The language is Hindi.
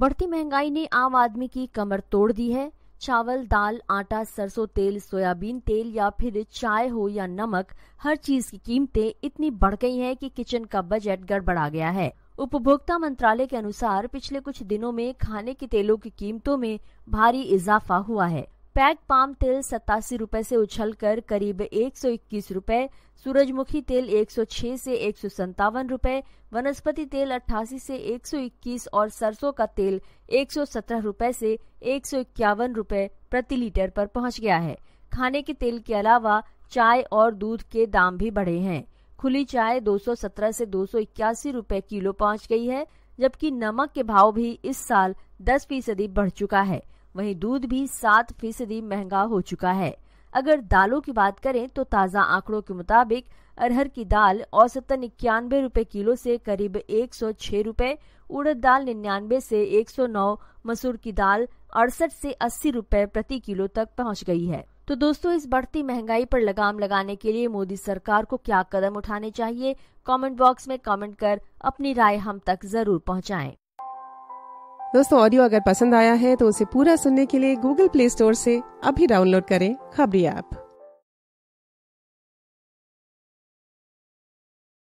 बढ़ती महंगाई ने आम आदमी की कमर तोड़ दी है चावल दाल आटा सरसों तेल सोयाबीन तेल या फिर चाय हो या नमक हर चीज की कीमतें इतनी बढ़ गई हैं कि किचन का बजट गड़बड़ा गया है उपभोक्ता मंत्रालय के अनुसार पिछले कुछ दिनों में खाने के तेलों की कीमतों में भारी इजाफा हुआ है पैक पाम तेल सत्तासी रूपए से उछलकर करीब एक सौ इक्कीस रूपए सूरजमुखी तेल एक सौ छह से एक सौ रूपए वनस्पति तेल अट्ठासी से इक्कीस और सरसों का तेल एक सौ सत्रह रूपए से एक सौ इक्यावन रूपए प्रति लीटर पर पहुंच गया है खाने के तेल के अलावा चाय और दूध के दाम भी बढ़े हैं खुली चाय 217 से दो रुपए किलो पहुंच गई है जबकि नमक के भाव भी इस साल 10 फीसदी बढ़ चुका है वहीं दूध भी सात फीसदी महंगा हो चुका है अगर दालों की बात करें तो ताज़ा आंकड़ों के मुताबिक अरहर की दाल औसतन इक्यानबे रुपए किलो से करीब एक सौ छह रूपए उड़द दाल निन्यानबे से 109, मसूर की दाल अड़सठ से अस्सी रूपए प्रति किलो तक पहुंच गई है तो दोस्तों इस बढ़ती महंगाई पर लगाम लगाने के लिए मोदी सरकार को क्या कदम उठाने चाहिए कमेंट बॉक्स में कमेंट कर अपनी राय हम तक जरूर पहुंचाएं। दोस्तों ऑडियो अगर पसंद आया है तो उसे पूरा सुनने के लिए गूगल प्ले स्टोर से अभी डाउनलोड करें खबरी ऐप